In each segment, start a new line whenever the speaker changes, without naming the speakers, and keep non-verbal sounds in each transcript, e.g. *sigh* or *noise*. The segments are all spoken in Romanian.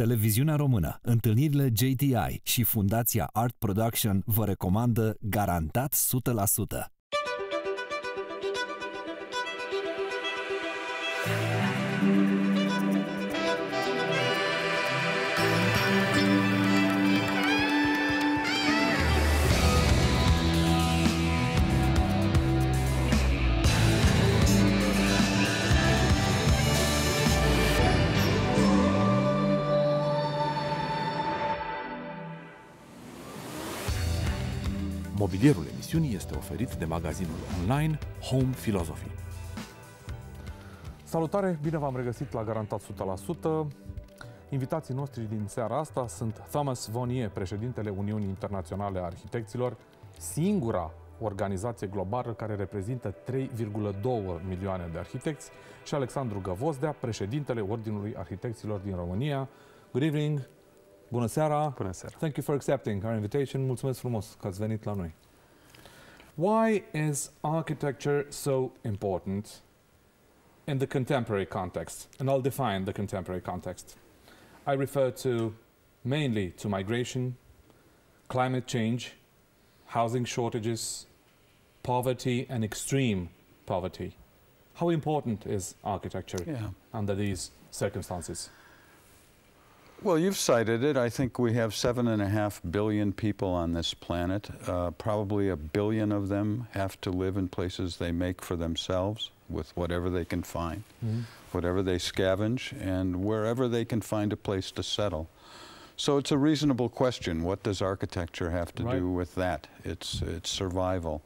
Televiziunea Română, întâlnirile JTI și Fundația Art Production vă recomandă garantat 100%. Mobilierul emisiunii este oferit de magazinul online Home Philosophy. Salutare, bine v-am regăsit la Garantat 100%. Invitații noștri din seara asta sunt Thomas Vonier, președintele Uniunii Internaționale a Arhitecților, singura organizație globală care reprezintă 3,2 milioane de arhitecți, și Alexandru Găvozdea, președintele Ordinului Arhitecților din România. Good evening! Bună seara! Bună seara! Thank you for accepting our invitation. Mulțumesc frumos că ați venit la noi. Why is architecture so important in the contemporary context? And I'll define the contemporary context. I refer to mainly to migration, climate change, housing shortages, poverty and extreme poverty. How important is architecture yeah. under these circumstances?
Well, you've cited it. I think we have seven and a half billion people on this planet. Uh, probably a billion of them have to live in places they make for themselves with whatever they can find, mm -hmm. whatever they scavenge, and wherever they can find a place to settle. So it's a reasonable question. What does architecture have to right. do with that? It's, it's survival.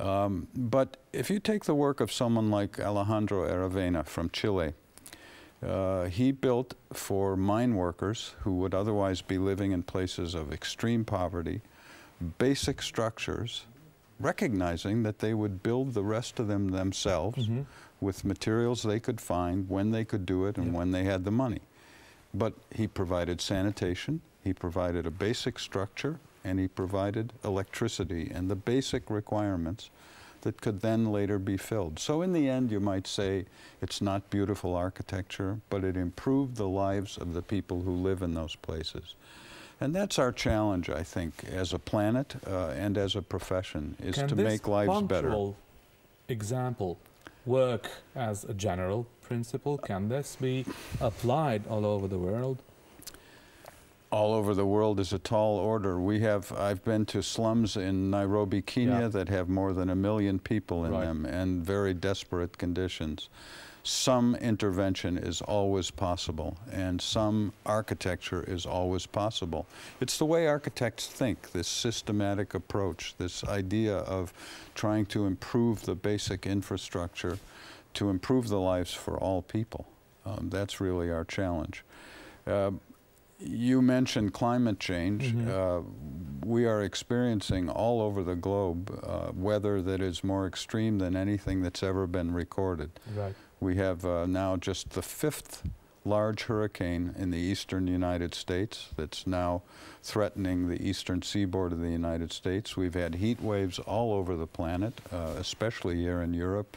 Um, but if you take the work of someone like Alejandro Aravena from Chile, uh, he built for mine workers who would otherwise be living in places of extreme poverty, basic structures, recognizing that they would build the rest of them themselves mm -hmm. with materials they could find, when they could do it, and yep. when they had the money. But he provided sanitation, he provided a basic structure, and he provided electricity and the basic requirements that could then later be filled. So in the end, you might say it's not beautiful architecture, but it improved the lives of the people who live in those places. And that's our challenge, I think, as a planet uh, and as a profession, is Can to make lives better.
example work as a general principle? Can this be applied all over the world?
all over the world is a tall order. We have I've been to slums in Nairobi, Kenya yeah. that have more than a million people in right. them and very desperate conditions. Some intervention is always possible and some architecture is always possible. It's the way architects think, this systematic approach, this idea of trying to improve the basic infrastructure to improve the lives for all people. Um, that's really our challenge. Uh, you mentioned climate change. Mm -hmm. uh, we are experiencing all over the globe uh, weather that is more extreme than anything that's ever been recorded. Right. We have uh, now just the fifth large hurricane in the eastern United States that's now threatening the eastern seaboard of the United States. We've had heat waves all over the planet, uh, especially here in Europe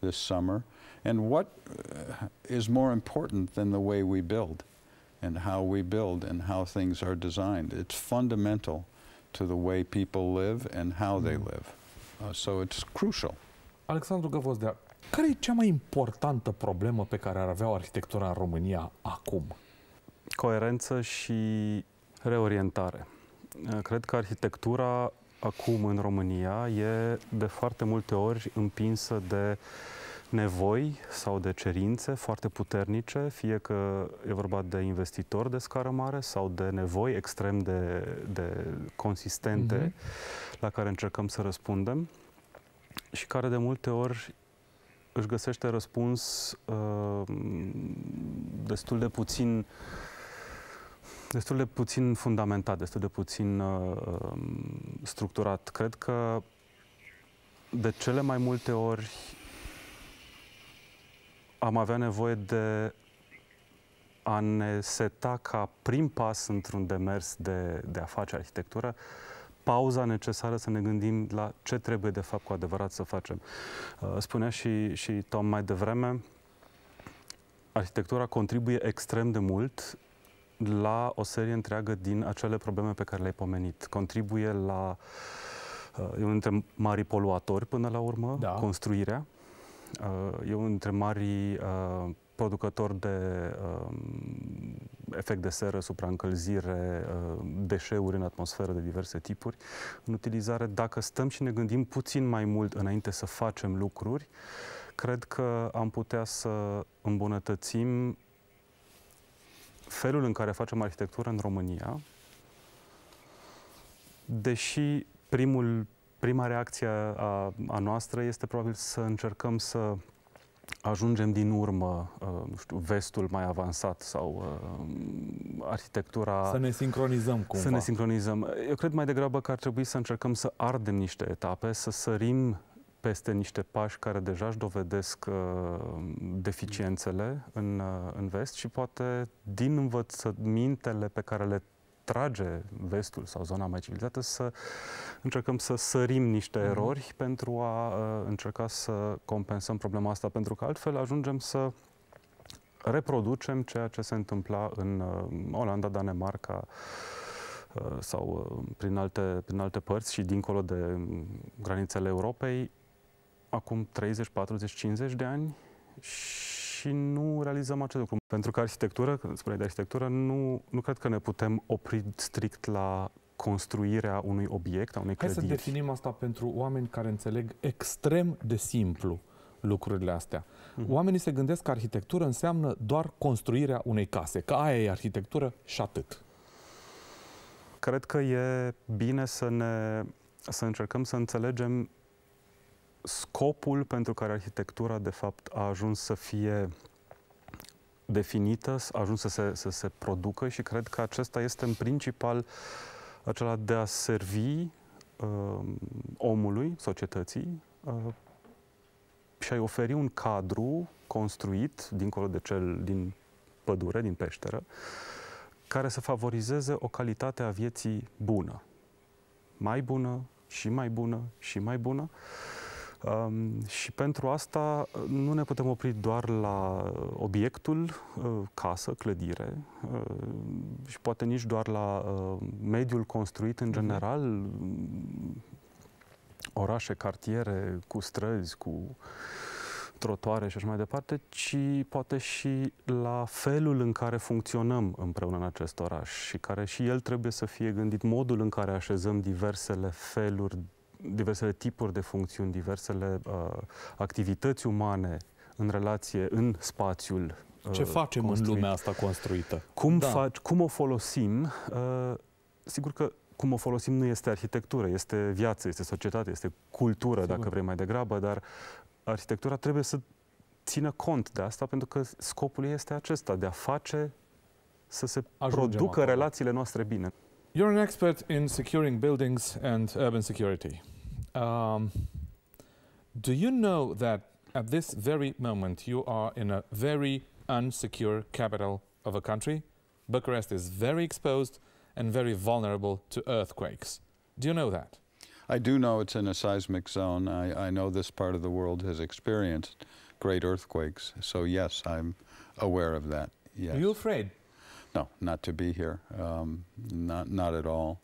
this summer. And what uh, is more important than the way we build? and how we build and how things are designed. It's fundamental to the way people live and how they mm. live. Uh, so it's crucial. Alexandru Găvozdea, care e cea
mai importantă problemă pe care ar avea arhitectura în România acum? Coerență și reorientare. Uh, cred că arhitectura acum în România e de foarte multe ori împinsă de uh, nevoi sau de cerințe foarte puternice, fie că e vorba de investitori de scară mare sau de nevoi extrem de, de consistente mm -hmm. la care încercăm să răspundem și care de multe ori își găsește răspuns uh, destul de puțin destul de puțin fundamentat, destul de puțin uh, um, structurat. Cred că de cele mai multe ori am avea nevoie de a ne seta ca prim pas într-un demers de, de a face arhitectură pauza necesară să ne gândim la ce trebuie de fapt cu adevărat să facem. Uh, spunea și, și Tom mai devreme, arhitectura contribuie extrem de mult la o serie întreagă din acele probleme pe care le-ai pomenit. Contribuie la uh, e unul dintre mari poluatori până la urmă, da. construirea. Uh, e unul dintre marii uh, producători de um, efect de seră, supraîncălzire, uh, deșeuri în atmosferă de diverse tipuri, în utilizare, dacă stăm și ne gândim puțin mai mult înainte să facem lucruri, cred că am putea să îmbunătățim felul în care facem arhitectură în România, deși primul prima reacție a, a noastră este probabil să încercăm să ajungem din urmă, nu știu, vestul mai avansat sau uh, arhitectura... Să ne sincronizăm cumva. Să ne sincronizăm. Eu cred mai degrabă că ar trebui să încercăm să ardem niște etape, să sărim peste niște pași care deja își dovedesc uh, deficiențele în, uh, în vest și poate din învățămintele pe care le trage vestul sau zona mai civilizată să încercăm să sărim niște mm-hmm. erori pentru a uh, încerca să compensăm problema asta, pentru că altfel ajungem să reproducem ceea ce se întâmpla în uh, Olanda, Danemarca, uh, sau prin alte, prin alte părți și dincolo de um, granițele Europei acum 30, 40, 50 de ani și și nu realizăm acest lucru. Pentru că arhitectură, când spuneai de arhitectură, nu, nu cred că ne putem opri strict la construirea unui obiect, a unei clădiri. Hai să definim asta
pentru oameni care înțeleg extrem de simplu lucrurile astea. Mm-hmm. Oamenii se gândesc că arhitectură înseamnă doar construirea unei case, că aia e arhitectură
și atât. Cred că e bine să ne să încercăm să înțelegem scopul pentru care arhitectura, de fapt, a ajuns să fie definită, a ajuns să se, să se producă și cred că acesta este în principal acela de a servi uh, omului, societății, uh, și a-i oferi un cadru construit, dincolo de cel din pădure, din peșteră, care să favorizeze o calitate a vieții bună. Mai bună, și mai bună, și mai bună. Uh, și pentru asta nu ne putem opri doar la uh, obiectul, uh, casă, clădire, uh, și poate nici doar la mediul construit în mhm. general, mm, orașe, cartiere, cu străzi, cu trotoare și așa mai departe, ci poate și la felul în care funcționăm împreună în acest oraș și care și el trebuie să fie gândit, modul în care așezăm diversele feluri diversele tipuri de funcțiuni, diversele uh, activități umane în relație, în spațiul uh, Ce facem construit. în lumea asta
construită? Cum, da. faci, cum
o folosim? Uh, sigur că cum o folosim nu este arhitectură, este viață, este societate, este cultură, Sigur. dacă vrei mai degrabă, dar arhitectura trebuie să țină cont de asta, pentru că scopul ei este acesta, de a face să se Ajungem producă acolo. relațiile noastre bine. You're an expert in securing buildings and urban security.
Um, do you know that at this very moment you are in a very unsecure capital of a country? Bucharest is very exposed and very vulnerable to earthquakes. Do you know that?
I do know it's in a seismic zone. I, I know this part of the world has experienced great earthquakes. So yes, I'm aware of that. Yes. Are you afraid? No, not to be here. Um, not, not at all.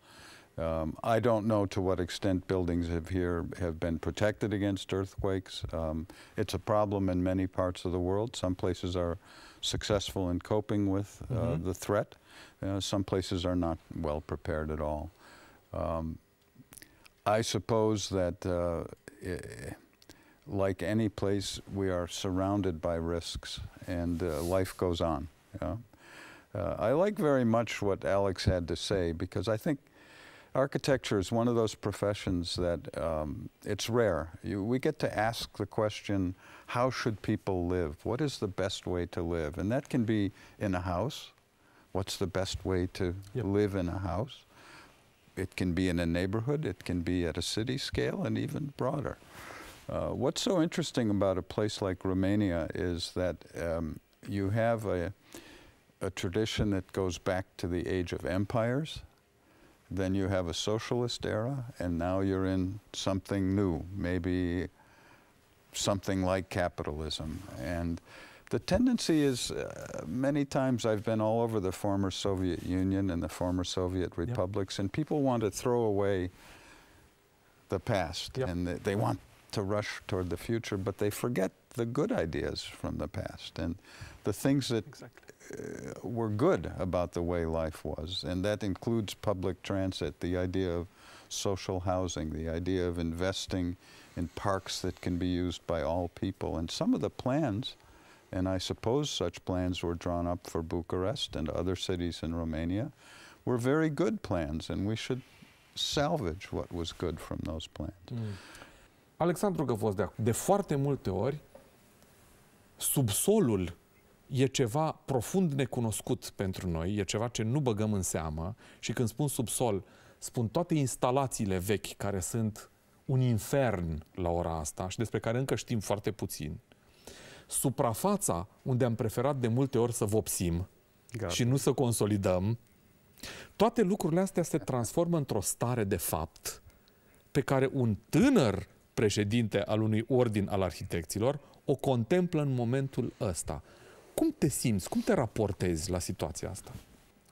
Um, I don't know to what extent buildings have here have been protected against earthquakes. Um, it's a problem in many parts of the world. Some places are successful in coping with uh, mm -hmm. the threat. Uh, some places are not well prepared at all. Um, I suppose that, uh, like any place, we are surrounded by risks, and uh, life goes on. Uh, I like very much what Alex had to say because I think architecture is one of those professions that um, it's rare. You, we get to ask the question, how should people live? What is the best way to live? And that can be in a house. What's the best way to yep. live in a house? It can be in a neighborhood, it can be at a city scale, and even broader. Uh, what's so interesting about a place like Romania is that um, you have a, a tradition that goes back to the age of empires. Then you have a socialist era, and now you're in something new, maybe something like capitalism. And the tendency is uh, many times I've been all over the former Soviet Union and the former Soviet republics, yep. and people want to throw away the past yep. and they want to rush toward the future, but they forget the good ideas from the past and the things that exactly. Uh, were good about the way life was, and that includes public transit, the idea of social housing, the idea of investing in parks that can be used by all people. And some of the plans, and I suppose such plans were drawn up for Bucharest and other cities in Romania, were very good plans, and we should salvage what was good from those plans. Mm. Alexandru Găvosdea, de foarte multe ori,
subsolul e ceva profund necunoscut pentru noi, e ceva ce nu băgăm în seamă și când spun subsol, spun toate instalațiile vechi care sunt un infern la ora asta și despre care încă știm foarte puțin. Suprafața, unde am preferat de multe ori să vopsim Gata. și nu să consolidăm, toate lucrurile astea se transformă într-o stare de fapt pe care un tânăr președinte al unui ordin al arhitecților o contemplă în
momentul ăsta. Cum te simți? Cum te raportezi la situația asta?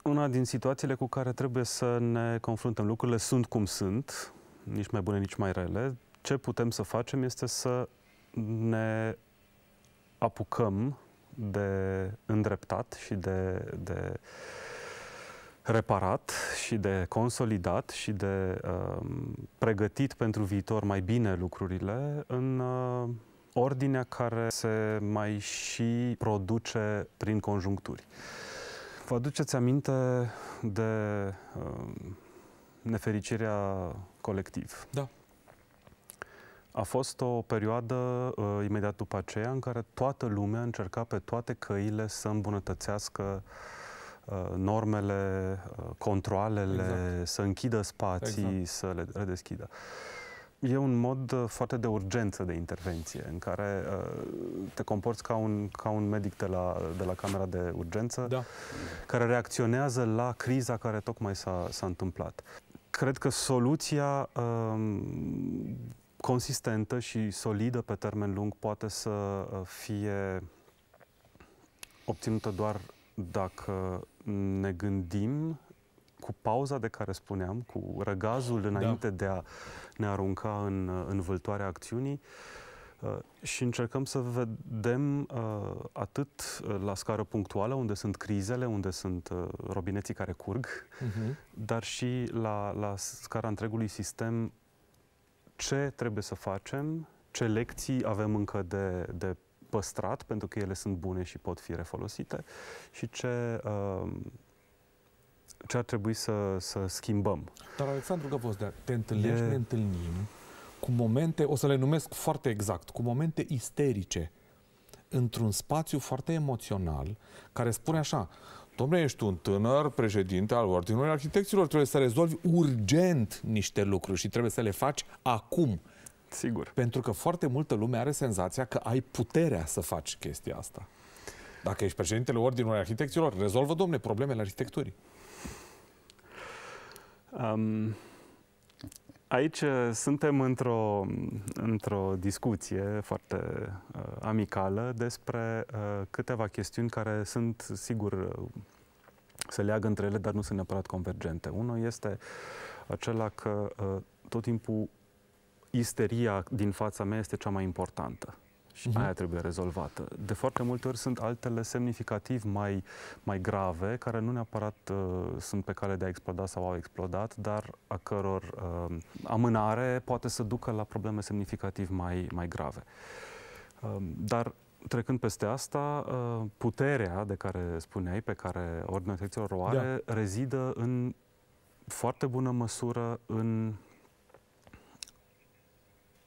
Una din situațiile cu care trebuie să ne confruntăm. Lucrurile sunt cum sunt, nici mai bune, nici mai rele. Ce putem să facem este să ne apucăm de îndreptat și de, de reparat și de consolidat și de uh, pregătit pentru viitor mai bine lucrurile în uh, ordinea care se mai și produce prin conjuncturi. Vă aduceți aminte de uh, nefericirea colectiv? Da. A fost o perioadă uh, imediat după aceea în care toată lumea încerca pe toate căile să îmbunătățească uh, normele, uh, controalele, exact. să închidă spații, exact. să le redeschidă. Uh, e un mod uh, foarte de urgență de intervenție, în care uh, te comporți ca un, ca un medic de la, de la camera de urgență, da. care reacționează la criza care tocmai s-a, s-a întâmplat. Cred că soluția um, consistentă și solidă pe termen lung poate să uh, fie obținută doar dacă ne gândim cu pauza de care spuneam, cu răgazul da. înainte da. de a ne arunca în, în vâltoarea acțiunii, uh, și încercăm să vedem uh, atât uh, la scară punctuală, unde sunt crizele, unde sunt robineții care curg, uh-huh. dar și la, la scara întregului sistem ce trebuie să facem, ce lecții avem încă de, de păstrat, pentru că ele sunt bune și pot fi refolosite, și ce ce ar trebui să, să schimbăm.
Dar, Alexandru Găvozdea, te întâlnești, e... ne întâlnim cu momente, o să le numesc foarte exact, cu momente isterice într-un spațiu foarte emoțional care spune așa, domnule, ești un tânăr președinte al Ordinului Arhitecților, trebuie să rezolvi urgent niște lucruri și trebuie să le faci acum. Sigur. Pentru că foarte multă lume are senzația că ai puterea să faci chestia asta. Dacă ești președintele Ordinului Arhitecților, rezolvă, domne, problemele arhitecturii.
Um, aici suntem într-o, într-o discuție foarte uh, amicală despre uh, câteva chestiuni care sunt, sigur, uh, se leagă între ele, dar nu sunt neapărat convergente. Unul este acela că uh, tot timpul isteria din fața mea este cea mai importantă și uh-huh. aia trebuie rezolvată. De foarte multe ori sunt altele semnificativ mai, mai grave, care nu neapărat uh, sunt pe cale de a exploda sau au explodat, dar a căror uh, amânare poate să ducă la probleme semnificativ mai, mai grave. Uh, dar trecând peste asta, uh, puterea de care spuneai, pe care ordinea secțiilor o are, da. rezidă în foarte bună măsură în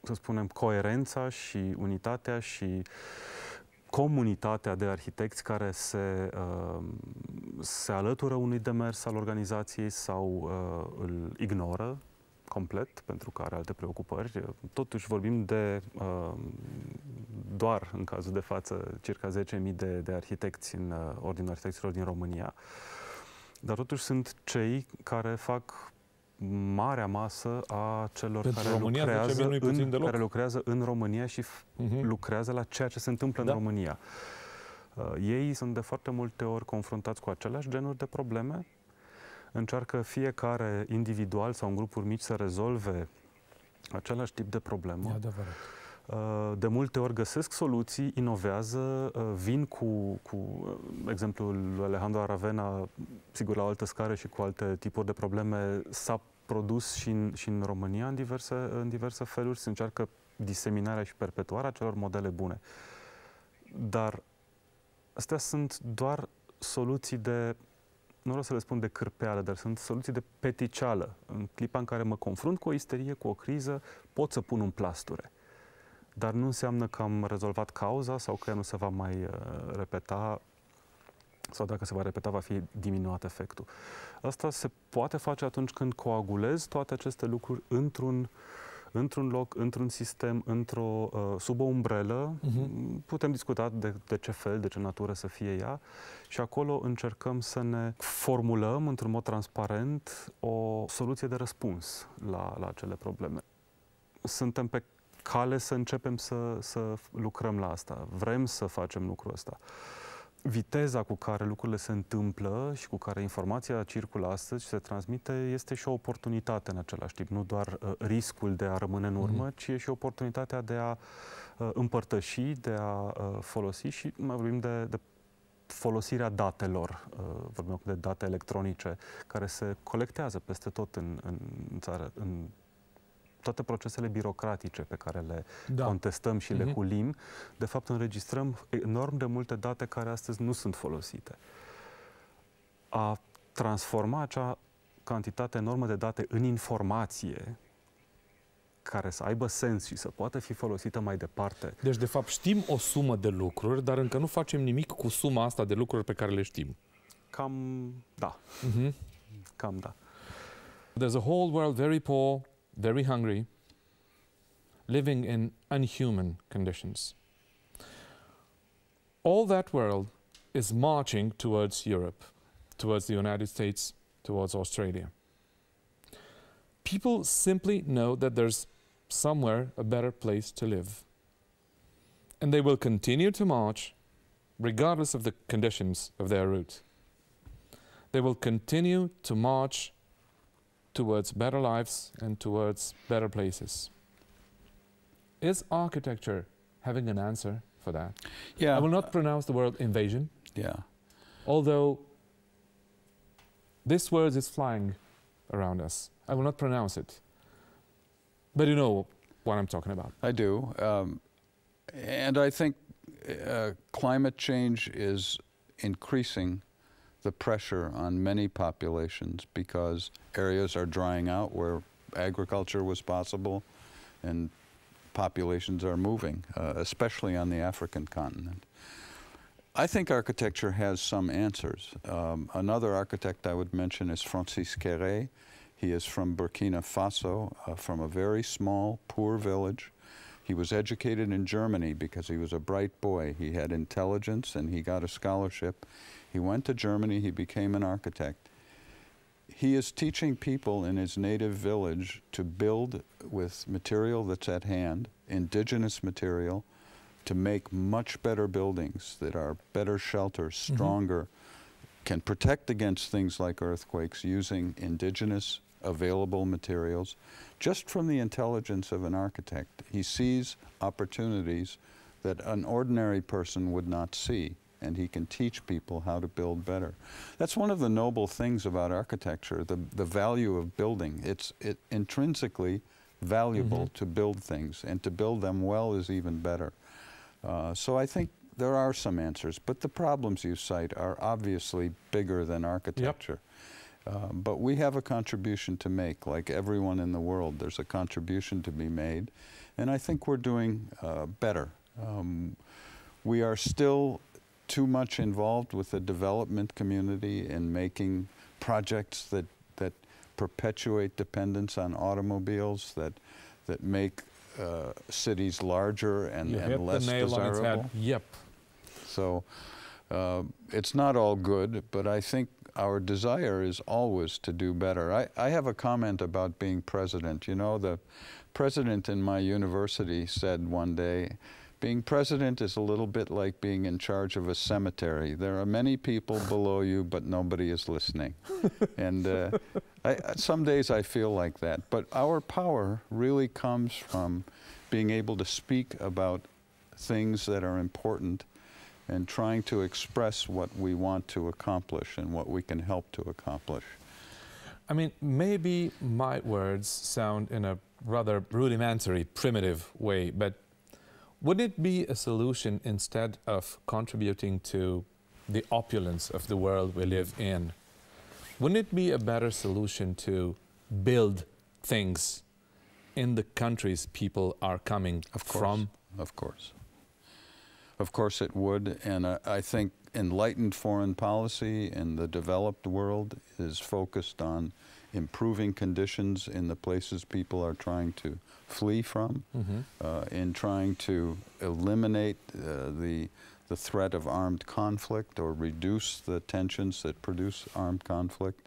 să spunem, coerența și unitatea și comunitatea de arhitecți care se, uh, se alătură unui demers al organizației sau uh, îl ignoră complet pentru că are alte preocupări. Totuși vorbim de uh, doar în cazul de față circa 10.000 de, de arhitecți în uh, Ordinul Arhitecților din România. Dar totuși sunt cei care fac marea masă a celor care, lucrează în, care lucrează în România și uh-huh. lucrează la ceea ce se întâmplă da. în România. Uh, ei sunt de foarte multe ori confruntați cu aceleași genuri de probleme, încearcă fiecare individual sau în grupuri mici să rezolve același tip de problemă. E adevărat uh, de multe ori găsesc soluții, inovează, uh, vin cu, cu uh, exemplul lui Alejandro Aravena, sigur la o altă scară și cu alte tipuri de probleme, s-a produs și în, și în România în diverse, în diverse feluri, se încearcă diseminarea și perpetuarea celor modele bune. Dar astea sunt doar soluții de, nu vreau să le spun de cârpeală, dar sunt soluții de peticeală. În clipa în care mă confrunt cu o isterie, cu o criză, pot să pun un plasture. Dar nu înseamnă că am rezolvat cauza sau că ea nu se va mai uh, repeta sau dacă se va repeta, va fi diminuat efectul. Asta se poate face atunci când coagulezi toate aceste lucruri într-un într-un loc, într-un sistem, într-o, uh, sub o umbrelă. Uh-huh. Putem discuta de, de ce fel, de ce natură să fie ea și acolo încercăm să ne formulăm într-un mod transparent o soluție de răspuns la, la acele probleme. Suntem pe cale să începem să, să lucrăm la asta. Vrem să facem lucrul ăsta. Uh, viteza cu care lucrurile se întâmplă și cu care informația circulă astăzi și se transmite este și o oportunitate în același timp. Nu doar uh, riscul de a rămâne în urmă, mm-hmm. ci e și oportunitatea de a uh, împărtăși, de a uh, folosi și mai vorbim de, de folosirea datelor, uh, vorbim de date electronice, care se colectează peste tot în, în țară, în toate procesele birocratice pe care le da. contestăm și le mm-hmm. de fapt înregistrăm enorm de multe date care astăzi nu sunt folosite. A transforma acea cantitate enormă de date în informație care să aibă sens și să poată fi folosită mai departe. Deci, de fapt, știm o sumă de lucruri,
dar încă nu facem nimic cu suma asta de lucruri pe care le știm. Cam da. Mm-hmm. Cam da. There's a whole world very poor very hungry, living in unhuman conditions. All that world is marching towards Europe, towards the United States, towards Australia. People simply know that there's somewhere a better place to live. And they will continue to march regardless of the conditions of their route. They will continue to march towards better lives and towards better places. Is architecture having an answer for that? Yeah. I will not pronounce the word invasion. Yeah. Although this word is flying around us. I will not pronounce it. But you know
what I'm talking about. I do. Um, and I think uh, climate change is increasing the pressure on many populations because areas are drying out where agriculture was possible and populations are moving, uh, especially on the African continent. I think architecture has some answers. Um, another architect I would mention is Francis Kéré. He is from Burkina Faso, uh, from a very small, poor village. He was educated in Germany because he was a bright boy. He had intelligence and he got a scholarship. He went to Germany, he became an architect. He is teaching people in his native village to build with material that's at hand, indigenous material, to make much better buildings that are better shelter, mm-hmm. stronger, mm -hmm. can protect against things like earthquakes using indigenous available materials. Just from the intelligence of an architect, he sees opportunities that an ordinary person would not see and he can teach people how to build better. That's one of the noble things about architecture, the, the value of building. It's it intrinsically valuable mm -hmm. to build things, and to build them well is even better. Uh, so I think there are some answers, but the problems you cite are obviously bigger than architecture. Yep. Uh, but we have a contribution to make, like everyone in the world. There's a contribution to be made, and I think we're doing uh, better. Um, we are still too much involved with the development community in making projects that, that perpetuate dependence on automobiles, that, that make uh, cities larger and, you and less desirable. Yep. So uh, it's not all good, but I think our desire is always to do better. I, I have a comment about being president. You know, the president in my university said one day, being president is a little bit like being in charge of a cemetery. There are many people below you, but nobody is listening. *laughs* and uh, I, some days I feel like that. But our power really comes from being able to speak about things that are important and trying to express what we want to accomplish and what we can help to accomplish.
I mean, maybe my words sound in a rather rudimentary, primitive way, but would it be a solution instead of contributing to the opulence of the world we live in? Wouldn't it be a better solution to build things in the countries
people are coming of course, from? Of course. Of course it would. And uh, I think enlightened foreign policy in the developed world is focused on improving conditions in the places people are trying to flee from, mm-hmm. uh, in trying to eliminate uh, the the threat of armed conflict or reduce the tensions that produce armed conflict,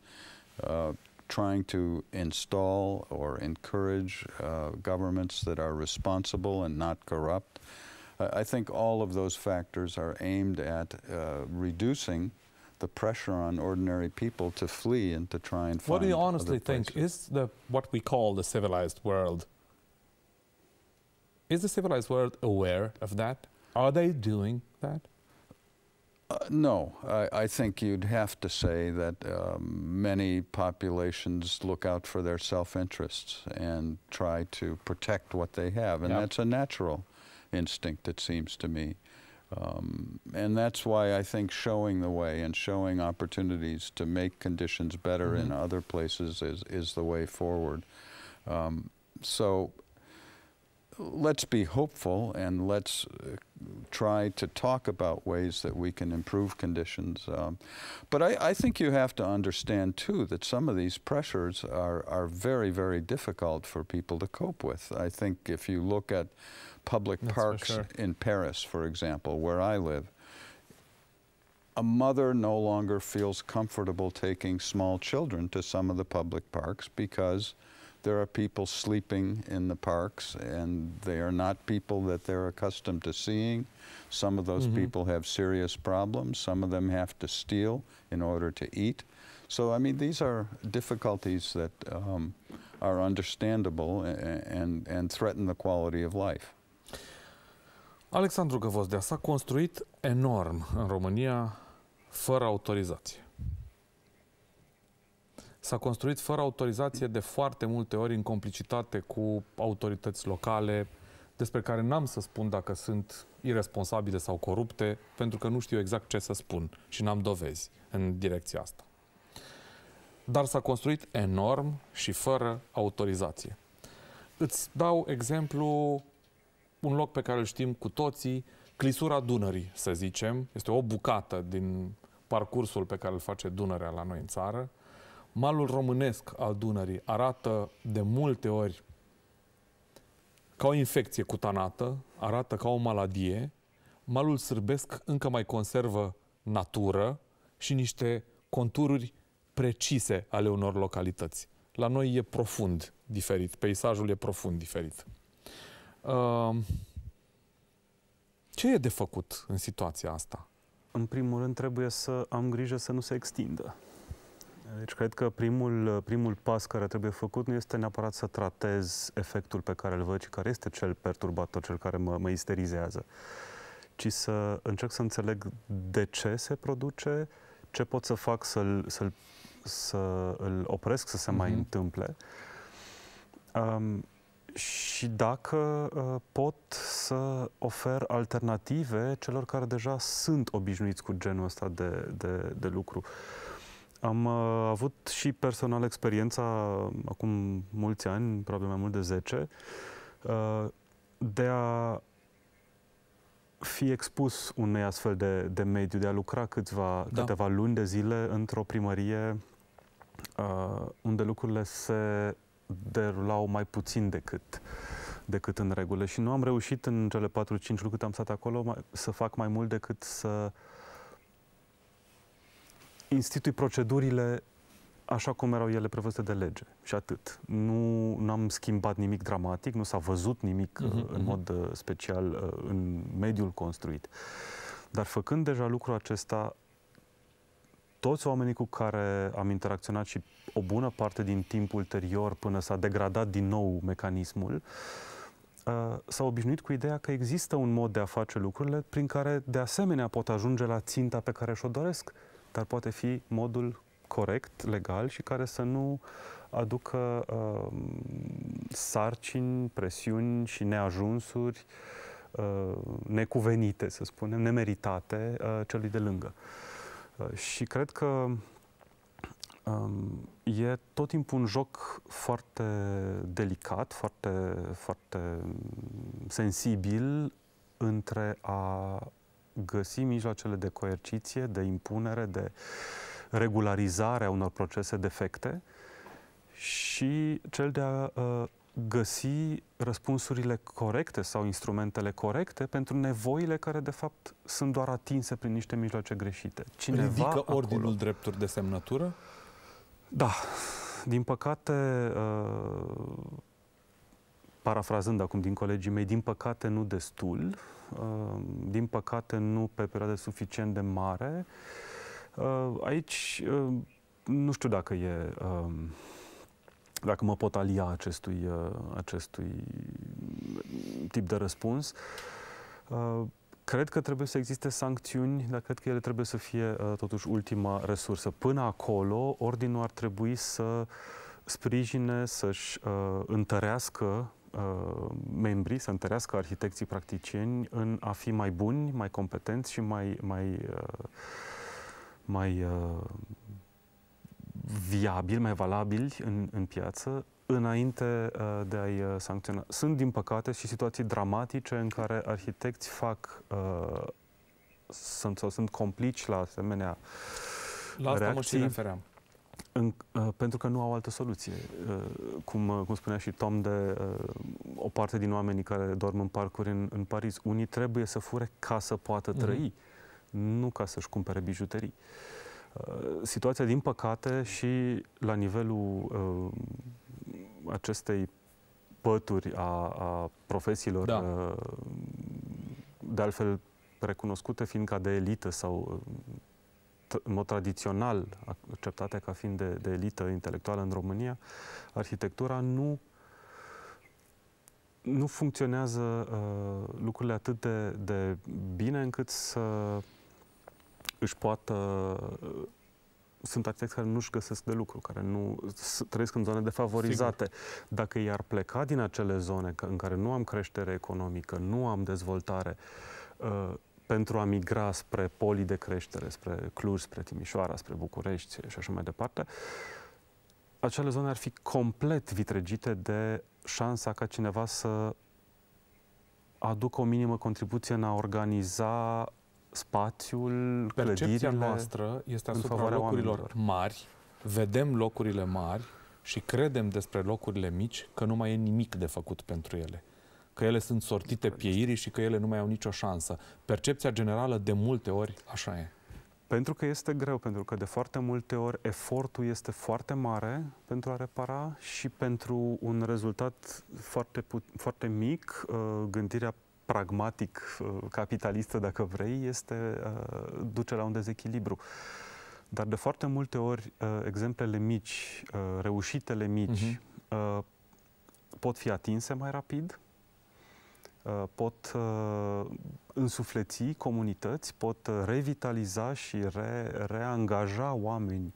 uh, trying to install or encourage uh, governments that are responsible and not corrupt. I think all of those factors are aimed at uh, reducing the pressure on ordinary people to flee and to try and find. What do you honestly think
is the what we call the civilized world? Is the civilized world aware of that?
Are they doing that? Uh, no, I, I, think you'd have to say that um, many populations look out for their self-interests and try to protect what they have, and yep. that's a natural instinct, it seems to me. Um, and that's why I think showing the way and showing opportunities to make conditions better mm -hmm. in mm-hmm. other places is, is the way forward. Um, so let's be hopeful and let's uh, try to talk about ways that we can improve conditions. Um, but I, I, think you have to understand too that some of these pressures are, are very, very difficult for people to cope with. I think if you look at public That's parks sure. in Paris, for example, where I live, a mother no longer feels comfortable taking small children to some of the public parks because there are people sleeping in the parks and they are not people that they're accustomed to seeing. Some of those mm -hmm. people have serious problems. Some of them have to steal in order to eat. So, I mean, these are difficulties that um, are understandable and, and, and threaten the quality of life. Alexandru Găvozdea s-a construit
enorm în România fără autorizație. S-a construit fără autorizație de foarte multe ori în complicitate cu autorități locale, despre care n-am să spun dacă sunt irresponsabile sau corupte, pentru că nu știu exact ce să spun și n-am dovezi în direcția asta. Dar s-a construit enorm și fără autorizație. Îți dau exemplu un loc pe care îl știm cu toții, clisura Dunării, să zicem. Este o bucată din parcursul pe care îl face Dunărea la noi în țară. Malul românesc al Dunării arată de multe ori ca o infecție cutanată, arată ca o maladie. Malul sârbesc încă mai conservă natură și niște contururi precise ale unor localități. La noi e profund diferit, peisajul e profund diferit.
Ce e de făcut în situația asta? În primul rând, trebuie să am grijă să nu se extindă. Deci cred că primul, primul pas care trebuie făcut nu este neapărat să tratez efectul pe care îl văd ci care este cel perturbator, cel care mă, mă isterizează, ci să încerc să înțeleg de ce se produce, ce pot să fac să-l, să-l, să-l opresc să se mm-hmm. mai mhm. întâmple. Um, și dacă ă, pot să ofer alternative celor care deja sunt obișnuiți cu genul ăsta de, de, de lucru. Am uh, avut și personal experiența acum mulți ani, probabil mai mult de 10, uh, ă, de a fi expus unei astfel de, de mediu, de a lucra câțiva, da. câteva luni de zile într-o primărie uh, unde lucrurile se derulau mai puțin decât, decât în regulă. Și nu am reușit în cele 4-5 luni cât am stat acolo mai, să fac mai mult decât să institui procedurile așa cum erau ele prevăzute de lege și atât. Nu, am schimbat nimic dramatic, nu s-a văzut nimic uh-huh, uh-huh. în mhm. mod uh, special uh, în mediul construit. Dar făcând deja lucrul acesta, toți oamenii cu care am interacționat și o bună parte din timp ulterior până s-a degradat din nou mecanismul, uh, s-au obișnuit cu ideea că există un mod de a face lucrurile prin care de asemenea pot ajunge la ținta pe care și-o doresc, dar poate fi modul corect, legal și care să nu aducă uh, sarcini, presiuni și neajunsuri uh, necuvenite, să spunem, nemeritate uh, celui de lângă. Uh, Uh, și cred că um, e tot timpul un joc foarte delicat, foarte, foarte sensibil între a găsi mijloacele de coerciție, de impunere, de regularizare a unor procese defecte și cel de a uh, găsi răspunsurile corecte sau instrumentele corecte pentru nevoile care, de fapt, sunt doar atinse prin niște mijloace greșite. Cineva Ridică acolo... ordinul drepturi de semnătură? Da. Din păcate, uh, parafrazând acum din colegii mei, din păcate nu destul, uh, din păcate nu pe perioade suficient de mare. Uh, aici nu știu dacă e um, dacă mă pot alia acestui, uh, acestui tip de răspuns. Uh, cred că trebuie să existe sancțiuni, dar cred că ele trebuie să fie uh, totuși ultima resursă. Până acolo, ordinul ar trebui să sprijine, să-și întărească membrii, să întărească arhitecții practicieni în a fi mai buni, mai competenți și mai, mai, mai viabili, mai valabili în, în piață înainte uh, de a-i uh, sancționa. Sunt, din păcate, și situații dramatice în care arhitecți fac uh, sunt, sau sunt complici la asemenea La asta reacții. mă și refeream. În, uh, pentru că nu au altă soluție. Uh, cum, uh, cum spunea și Tom, de uh, o parte din oamenii care dorm în parcuri în, în Paris, unii trebuie să fure ca să poată mhm. trăi, mm-hmm. nu ca să-și cumpere bijuterii. Uh, Uh, situația, din păcate, și la nivelul uh, acestei pături a, a profesiilor, da. uh, de altfel recunoscute fiind ca de elită sau uh, în mod tradițional acceptate ca fiind de, de elită intelectuală în România, arhitectura nu nu funcționează uh, lucrurile atât de, de bine încât să își poată sunt arhitecți care nu-și găsesc de lucru, care nu trăiesc în zone defavorizate. Sigur. Dacă i-ar pleca din acele zone în care nu am creștere economică, nu am dezvoltare, ă, pentru a migra spre poli de creștere, spre Cluj, spre Timișoara, spre București și așa mai departe, acele zone ar fi complet vitregite de șansa ca cineva să aducă o minimă contribuție în a organiza spațiul, Percepția noastră este asupra locurilor oamenilor. mari, vedem locurile
mari și credem despre locurile mici că nu mai e nimic de făcut pentru ele. Că ele sunt sortite exact. pieirii și că ele nu mai au nicio șansă. Percepția generală de multe ori
așa e. Pentru că este greu, pentru că de foarte multe ori efortul este foarte mare pentru a repara și pentru un rezultat foarte, foarte mic, uh, gândirea pragmatic, uh, capitalistă, dacă vrei, este uh, duce la un dezechilibru. Dar de foarte multe ori, uh, exemplele mici, reușitele mici, uh-huh. pot fi atinse mai rapid, pot însufleți comunități, pot revitaliza și re, reangaja oameni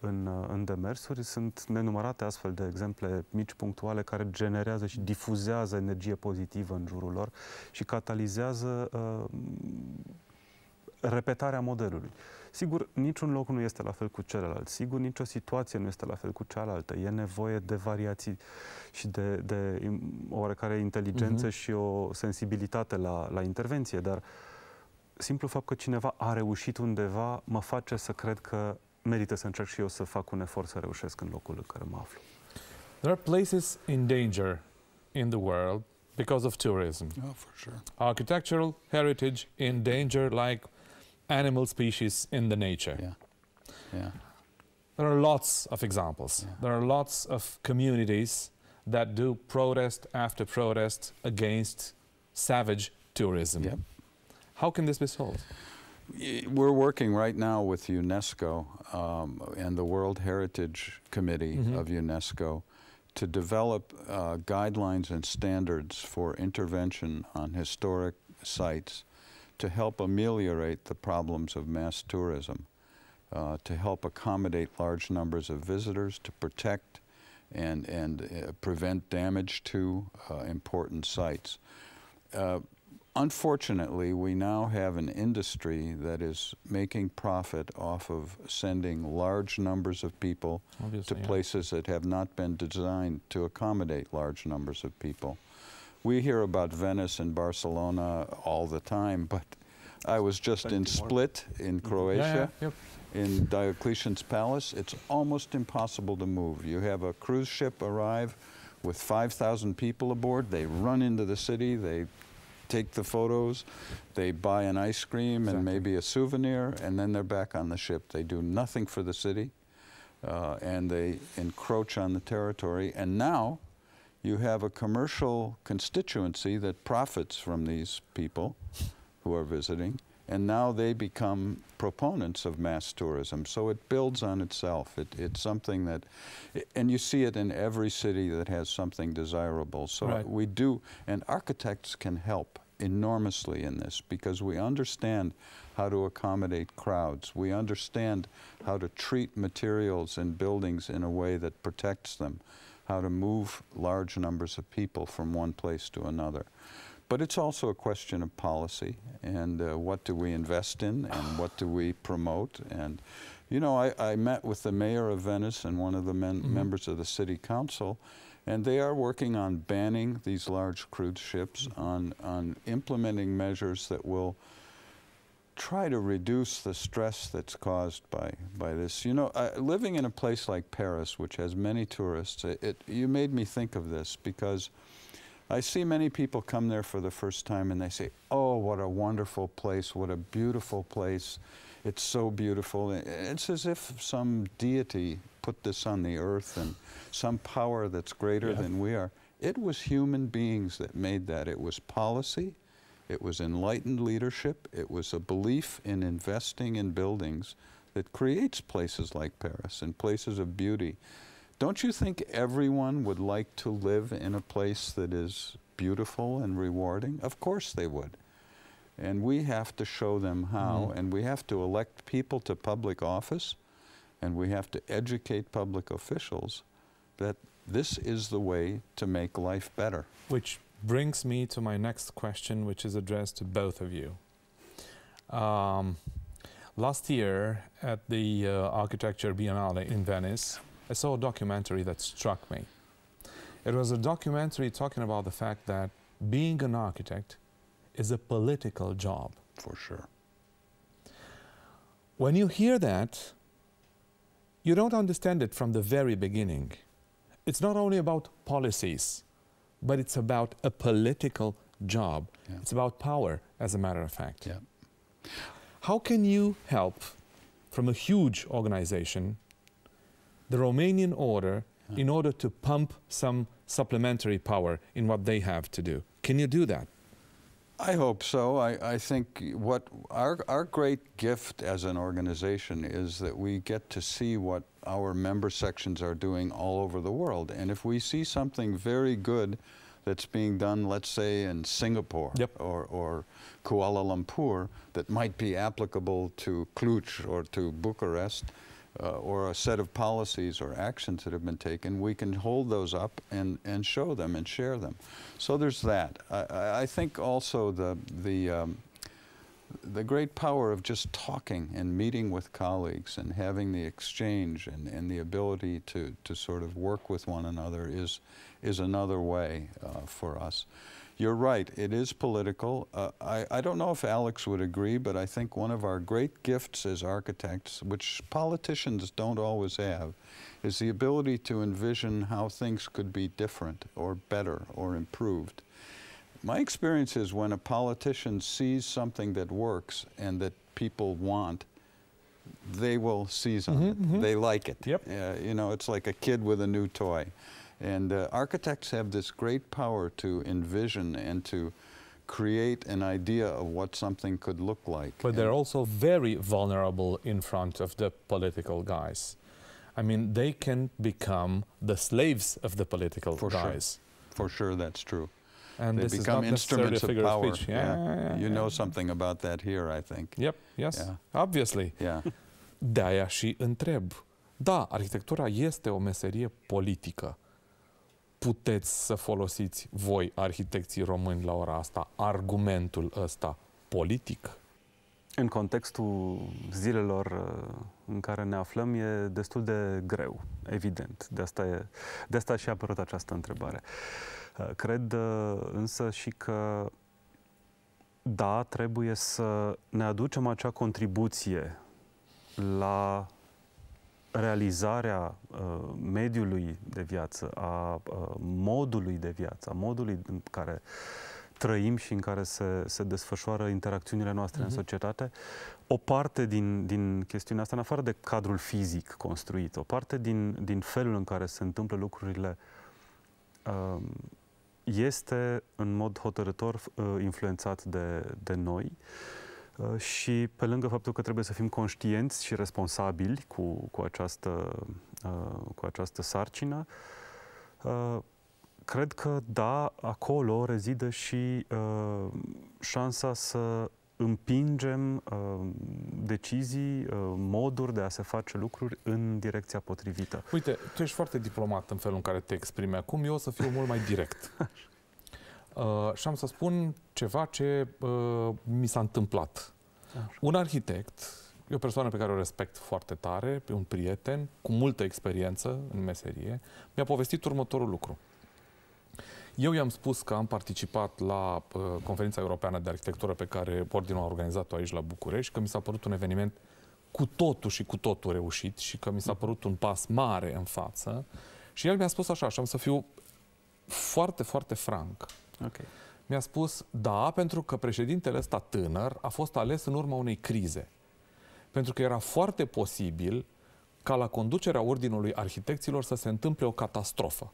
în, uh, în demersuri. Sunt nenumărate astfel de exemple mici, punctuale, care generează și difuzează energie pozitivă în jurul lor și catalizează uh, repetarea modelului. Sigur, niciun loc nu este la fel cu celălalt, sigur, nicio situație nu este la fel cu cealaltă. E nevoie de variații și de, de oarecare inteligență uh-huh. și o sensibilitate la, la intervenție, dar simplu fapt că cineva a reușit undeva mă face să cred că merită să încerc și eu să fac un efort să reușesc în locul în care mă aflu. There are places in danger in the world
because of tourism. Oh, for sure. Architectural heritage in danger like animal species in the nature. Yeah. Yeah. There are lots of examples. Yeah. There are lots of communities that do protest after protest against savage tourism. Yep. How can this be solved?
we're working right now with UNESCO um, and the World Heritage Committee mm -hmm. of UNESCO to develop uh, guidelines and standards for intervention on historic sites to help ameliorate the problems of mass tourism, uh, to help accommodate large numbers of visitors, to protect and, and uh, prevent damage to uh, important sites. Uh, unfortunately, we now have an industry that is making profit off of sending large numbers of people Obviously, to yeah. places that have not been designed to accommodate large numbers of people. We hear about Venice and Barcelona all the time, but I was just in Split in mm-hmm. Croatia, yeah, yeah, yep. in Diocletian's palace. It's almost impossible to move. You have a cruise ship arrive with 5,000 people aboard. They run into the city. They take the photos, they buy an ice cream exactly. and maybe a souvenir, and then they're back on the ship. They do nothing for the city, uh, and they encroach on the territory. And now you have a commercial constituency that profits from these people who are visiting and now they become proponents of mass tourism. So it builds on itself. It, it's something that, and you see it in every city that has something desirable. So right. we do, and architects can help enormously in this because we understand how to accommodate crowds. We understand how to treat materials and buildings in a way that protects them, how to move large numbers of people from one place to another. But it's also a question of policy and uh, what do we invest in and *sighs* what do we promote. And, you know, I, I met with the mayor of Venice and one of the mm -hmm. members of the city council, and they are working on banning these large cruise ships, mm-hmm. on, on implementing measures that will try to reduce the stress that's caused by, by this. You know, uh, living in a place like Paris, which has many tourists, it, it, you made me think of this because – I see many people come there for the first time and they say, oh, what a wonderful place, what a beautiful place. It's so beautiful. It's as if some deity put this on the earth and some power that's greater yeah. than we are. It was human beings that made that. It was policy. It was enlightened leadership. It was a belief in investing in buildings that creates places like Paris and places of beauty. Don't you think everyone would like to live in a place that is beautiful and rewarding? Of course they would. And we have to show them how, mm -hmm. and we have to elect people to public office, and we have to educate public officials that this is the way to make life better. Which brings
me to my next question, which is addressed to both of you. Um, last year at the uh, Architecture Biennale in Venice, I saw a documentary that struck me. It was a documentary talking about the fact that being an architect is a political job. For sure. When you hear that, you don't understand it from the very beginning. It's not only about policies, but it's about a political job. Yeah. It's about power, as a matter of fact. Yeah. How can you help from a huge organization the Romanian order in order to pump some supplementary power in what they have to do. Can you do that?
I hope so. I, I think what our, our great gift as an organization is that we get to see what our member sections are doing all over the world. And if we see something very good that's being done, let's say, in Singapore yep. or, or Kuala Lumpur that might be applicable to Cluj or to Bucharest, uh, or a set of policies or actions that have been taken, we can hold those up and, and show them and share them. So there's that. I, I think also the, the, um, the great power of just talking and meeting with colleagues and having the exchange and, and the ability to, to sort of work with one another is, is another way uh, for us you're right. It is political. Uh, I, I don't know if Alex would agree, but I think one of our great gifts as architects, which politicians don't always have, is the ability to envision how things could be different or better or improved. My experience is when a politician sees something that works and that people want, they will seize on mm -hmm, it. Mm -hmm. They like it. Yep. Uh, you know, it's like a kid with a new toy. And uh, architects have this great power to envision and to create an idea of what something could look like. But and they're also very
vulnerable in front of the political guys. I mean, they can
become the slaves of the political For guys. Sure. For sure, that's true. And they become instruments of power. Of yeah, yeah. Yeah, you know something about that here, I think. Yep, yes,
obviously. Yeah. *laughs* de și întreb. Da, arhitectura este o meserie politică. puteți să folosiți voi, arhitecții
români, la ora asta, argumentul ăsta politic? În contextul zilelor uh, în care ne aflăm e destul de greu, evident. De asta, e, de asta și a apărut această întrebare. Uh, cred uh, însă și că da, trebuie să ne aducem acea contribuție la realizarea uh, mediului de viață, a uh, modului de viață, a modului în care trăim și în care se, se desfășoară interacțiunile noastre uh-huh. în mhm. societate, o parte din, din chestiunea asta, în afară de cadrul fizic construit, o parte din, din felul în care se întâmplă lucrurile uh, este în mod hotărător uh, influențat de, de noi. Uh, Uh, și pe lângă faptul că trebuie să fim conștienți și responsabili cu, cu, această, uh, cu această sarcină, uh, cred că da, acolo rezidă și șansa să împingem decizii, moduri de a se face lucruri în direcția potrivită.
Uite, tu ești foarte diplomat în felul în care te exprimi acum, eu o să fiu mult mai direct. *laughs* Uh, și am să spun ceva ce uh, mi s-a întâmplat. Așa. Da. Un arhitect, e o persoană pe care o respect foarte tare, un prieten cu multă experiență în meserie, mi-a povestit următorul lucru. Eu i-am spus că am participat la uh, conferința europeană de arhitectură pe care Ordinul a organizat-o aici la București, că mi s-a părut un eveniment cu totul și cu totul reușit și că mi s-a mm. părut un pas mare în față. Și el mi-a spus așa, și am să fiu foarte, foarte franc. Okay. Mi-a spus, da, pentru că președintele ăsta tânăr a fost ales în urma unei crize. Pentru că era foarte posibil ca la conducerea Ordinului Arhitecților să se întâmple o catastrofă.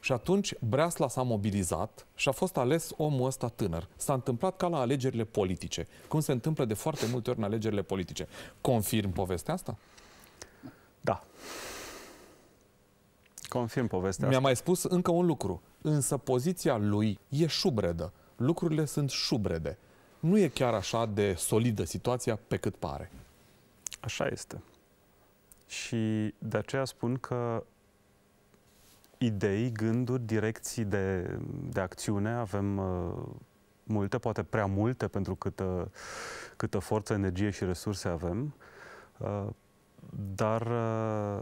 Și atunci Breasla s-a mobilizat și a fost ales omul ăsta tânăr. S-a întâmplat ca la alegerile politice, cum se întâmplă de foarte multe ori în alegerile politice. Confirm povestea asta? Da. Confirm povestea Mi-a mai spus încă un lucru. Însă poziția lui e șubredă. Lucrurile sunt șubrede. Nu e chiar așa de solidă situația pe cât pare.
Așa este. Și de aceea spun că idei, gânduri, direcții de, de acțiune avem uh, multe, poate prea multe pentru câtă, câtă forță, energie și resurse avem. Uh, dar uh,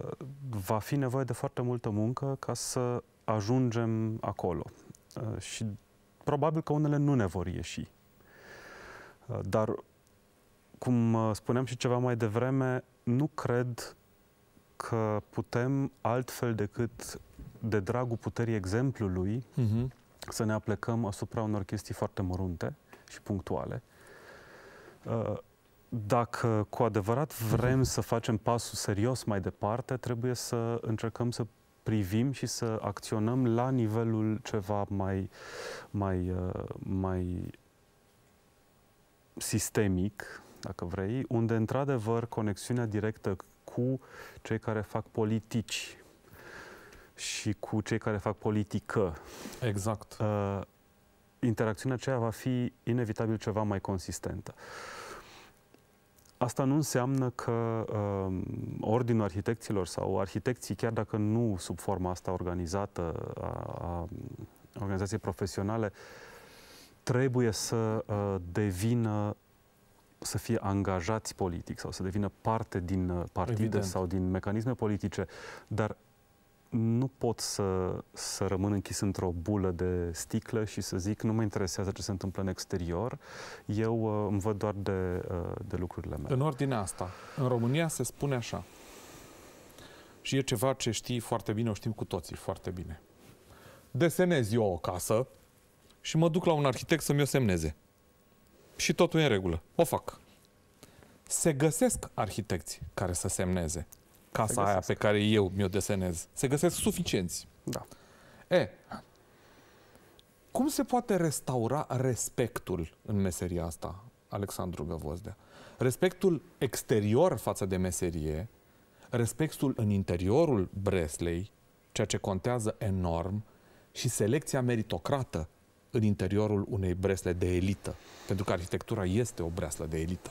va fi nevoie de foarte multă muncă ca să ajungem acolo. Uh, și probabil că unele nu ne vor ieși. Uh, dar, cum spuneam și ceva mai devreme, nu cred că putem altfel decât de dragul puterii exemplului uh-huh. să ne aplecăm asupra unor chestii foarte mărunte și punctuale. Uh, dacă cu adevărat mhm. vrem să facem pasul serios mai departe, trebuie să încercăm să privim și să acționăm la nivelul ceva mai, mai, uh, mai sistemic, dacă vrei, unde într-adevăr conexiunea directă cu cei care fac politici și cu cei care fac politică. Exact. Uh, interacțiunea aceea va fi inevitabil ceva mai consistentă. Uh, Asta nu înseamnă că uh, Ordinul Arhitecților sau arhitecții, chiar dacă nu sub forma asta organizată a, a organizației profesionale, trebuie să uh, devină să fie angajați politic sau să devină parte din uh, partide Evident. sau din mecanisme politice, dar nu pot să, să rămân închis într-o bulă de sticlă și să zic nu mă interesează ce se întâmplă în exterior, eu uh, îmi văd doar de, uh, de lucrurile mele.
În ordinea asta, în România se spune așa,
și e ceva ce știi foarte
bine, o știm cu toții foarte bine. Desenez eu o casă și mă duc la un arhitect să-mi o semneze. Și totul e în regulă. O fac. Se găsesc arhitecți care să semneze casa aia pe care eu mi-o desenez. Se găsesc suficienți. Da. E, cum se poate restaura respectul în meseria asta, Alexandru Găvozdea? Respectul exterior față de meserie, respectul în interiorul breslei, ceea ce contează enorm, și selecția meritocrată în interiorul
unei bresle de elită. Pentru că arhitectura este o breaslă de elită.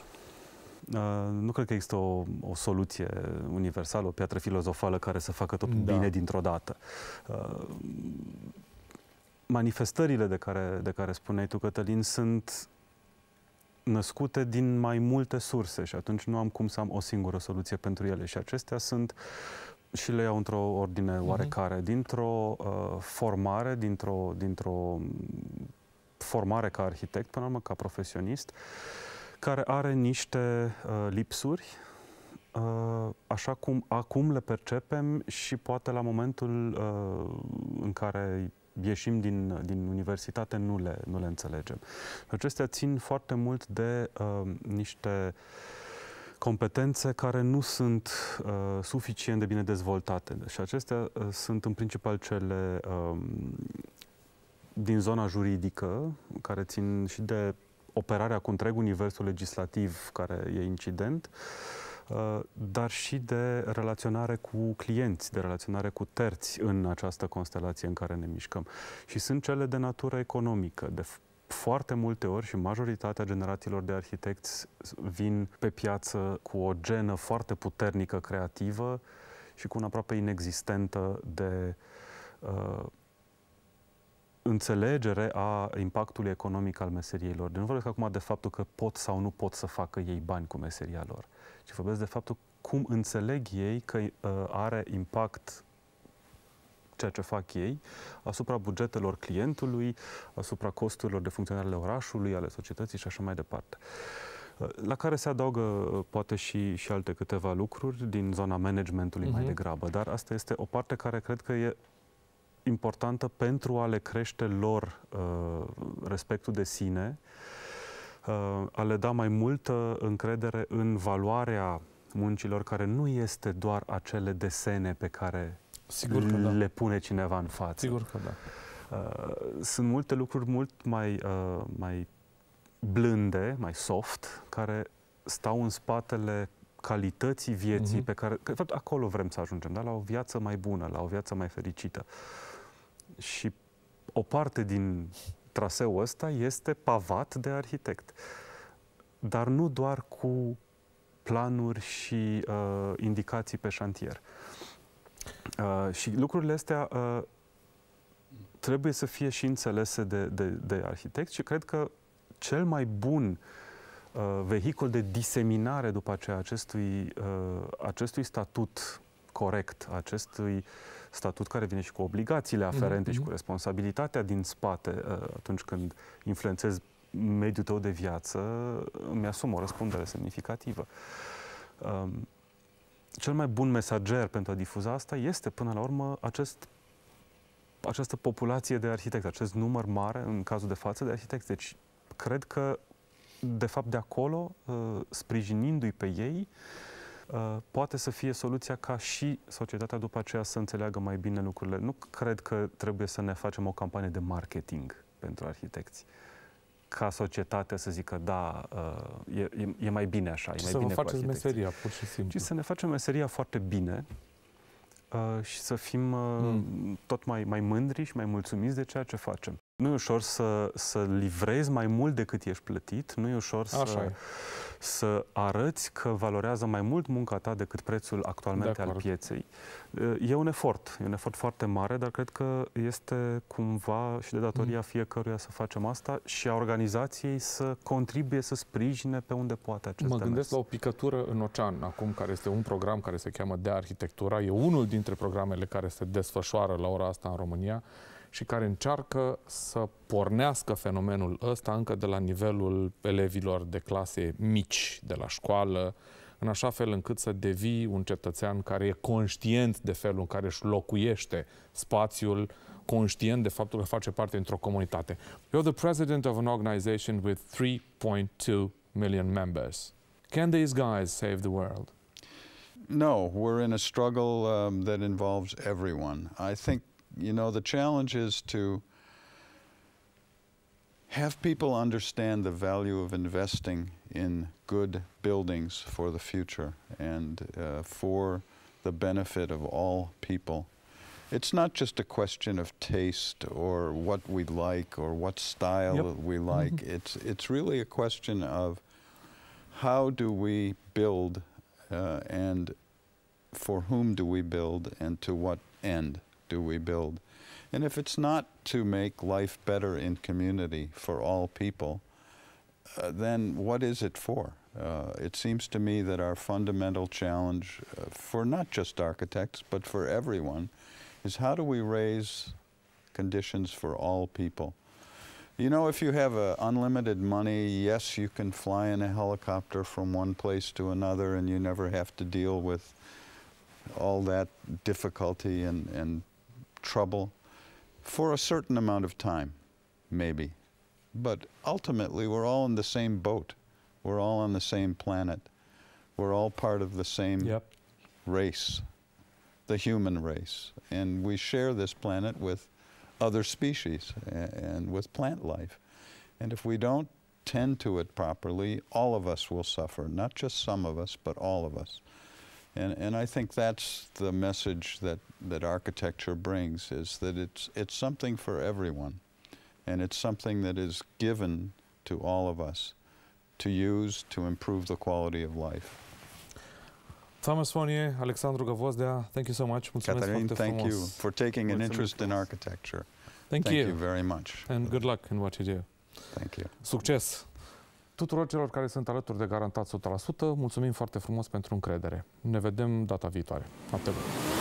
Uh, nu cred că există o, o soluție universală, o piatră filozofală care să facă totul da. bine dintr-o dată. Uh, manifestările de care, de care spuneai tu, Cătălin, sunt născute din mai multe surse și atunci nu am cum să am o singură soluție pentru ele. Și acestea sunt și le iau într-o ordine uh-huh. oarecare, dintr-o uh, formare, dintr-o, dintr-o formare ca arhitect, până la urmă ca profesionist, uh, care are niște uh, lipsuri, uh, așa cum acum le percepem și poate la momentul uh, în care ieșim din, din universitate nu le, nu le înțelegem. Acestea țin foarte mult de uh, niște competențe care nu sunt uh, suficient de bine dezvoltate. Și acestea uh, sunt în principal cele uh, din zona juridică, care țin și de operarea cu întreg universul legislativ care e incident, uh, dar și de relaționare cu clienți, de relaționare cu terți în această constelație în care ne mișcăm. Și sunt cele de natură economică, de foarte multe ori și majoritatea generațiilor de arhitecți vin pe piață cu o genă foarte puternică creativă și cu una aproape inexistentă de uh, înțelegere a impactului economic al meseriei lor. De nu vorbesc acum de faptul că pot sau nu pot să facă ei bani cu meseria lor, ci vorbesc de faptul cum înțeleg ei că uh, are impact ceea ce fac ei asupra bugetelor clientului, asupra costurilor de funcționare ale orașului, ale societății și așa mai departe. Uh, la care se adaugă uh, poate și, și alte câteva lucruri din zona managementului uh-huh. mai mhm. degrabă, dar asta este o parte care cred că e importantă pentru a le crește lor uh, respectul de sine, uh, a le da mai multă încredere în valoarea muncilor, care nu este doar acele desene pe care Sigur că le da. pune cineva în față. Sigur că da. Uh, sunt multe lucruri mult mai, uh, mai blânde, mai soft, care stau în spatele calității vieții uh-huh. pe care, că, de fapt, acolo vrem să ajungem, da? la o viață mai bună, la o viață mai fericită. Uh, și o parte din traseul ăsta este pavat de arhitect. Dar nu doar cu planuri și uh, indicații pe șantier. Uh, și lucrurile astea uh, trebuie să fie și înțelese de, de, de arhitect și cred că cel mai bun uh, vehicul de diseminare după aceea acestui, uh, acestui statut corect, acestui uh, statut care vine și cu obligațiile aferente mm-hmm. și mhm, cu mhm. responsabilitatea din spate uh, atunci când influențez mediul tău de viață, îmi asum o răspundere semnificativă. Um, cel mai bun mesager pentru a difuza asta este, până la urmă, acest, această populație de arhitecți, acest număr mare, în cazul de față, de arhitecți. Deci, cred că, de fapt, de acolo, uh, sprijinindu-i pe ei, uh, Uh, poate să fie soluția ca și societatea după aceea să înțeleagă mai bine lucrurile. Nu cred că trebuie să ne facem o campanie de marketing pentru arhitecți ca societatea să zică, da, uh, e, e, e mai bine așa, e mai să bine vă faceți meseria, pur și simplu. Și să ne facem meseria foarte bine uh, și să fim hmm. tot mai, mai mândri și mai mulțumiți de ceea ce facem. Nu e ușor să, să livrezi mai mult decât ești plătit, nu e ușor să, e. să arăți că valorează mai mult munca ta decât prețul actualmente al pieței. E un efort, e un efort foarte mare, dar cred că este cumva și de datoria mm. fiecăruia să facem asta și a organizației să contribuie, să sprijine pe unde poate acest Mă demers. gândesc la o
picătură în ocean, acum care este un program care se cheamă De Arhitectura, e unul dintre programele care se desfășoară la ora asta în România și care încearcă să pornească fenomenul ăsta încă de la nivelul elevilor de clase mici, de la școală, în așa fel încât să devii un cetățean care e conștient de felul în care își locuiește spațiul, conștient de faptul că face parte într-o comunitate. You're the president of an organization with 3.2 million members. Can these guys save
the world? No, we're in a struggle um, that involves everyone. I think you know, the challenge is to have people understand the value of investing in good buildings for the future and uh, for the benefit of all people. It's not just a question of taste or what we like or what style yep. we like. Mm -hmm. It's it's really a question of how do we build uh, and for whom do we build and to what end do we build? And if it's not to make life better in community for all people, uh, then what is it for? Uh, it seems to me that our fundamental challenge uh, for not just architects, but for everyone, is how do we raise conditions for all people? You know, if you have uh, unlimited money, yes, you can fly in a helicopter from one place to another and you never have to deal with all that difficulty and, and trouble for a certain amount of time, maybe. But ultimately, we're all in the same boat. We're all on the same planet. We're all part of the same yep. race, the human race. And we share this planet with other species and with plant life. And if we don't tend to it properly, all of us will suffer, not just some of us, but all of us. And, and I think that's the message that, that architecture brings is that it's, it's something for everyone. And it's something that is given to all of us to use to improve the quality of life.
Thomas Fonier, Alexandru Gavozdea, thank you so much. Catherine, thank you for taking an interest
in architecture. Thank, thank you. you very much.
And good luck in what you do. Thank you. Success. Tuturor celor care sunt alături de Garantat 100%, mulțumim foarte frumos pentru încredere. Ne vedem data viitoare. Noapte bună!